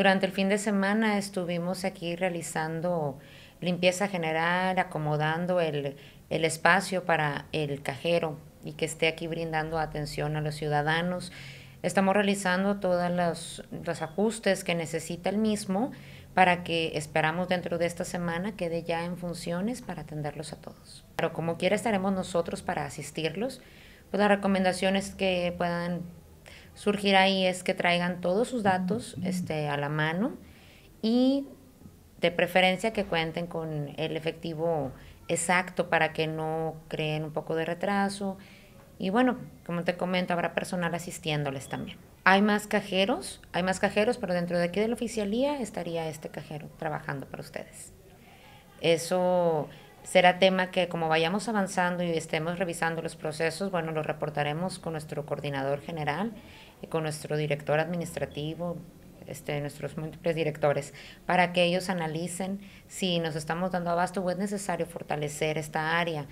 Durante el fin de semana estuvimos aquí realizando limpieza general, acomodando el, espacio para el cajero y que esté aquí brindando atención a los ciudadanos. Estamos realizando todos los, los ajustes que necesita el mismo para que esperamos dentro de esta semana quede ya en funciones para atenderlos a todos. Pero como quiera estaremos nosotros para asistirlos. Pues la recomendación es que puedan surgir ahí es que traigan todos sus datos este, a la mano y de preferencia que cuenten con el efectivo exacto para que no creen un poco de retraso. Y bueno, como te comento, habrá personal asistiéndoles también. Hay más cajeros, hay más cajeros, pero dentro de aquí de la oficialía estaría este cajero trabajando para ustedes. Eso será tema que como vayamos avanzando y estemos revisando los procesos, bueno, lo reportaremos con nuestro coordinador general, y con nuestro director administrativo, este, nuestros múltiples directores, para que ellos analicen si nos estamos dando abasto o es necesario fortalecer esta área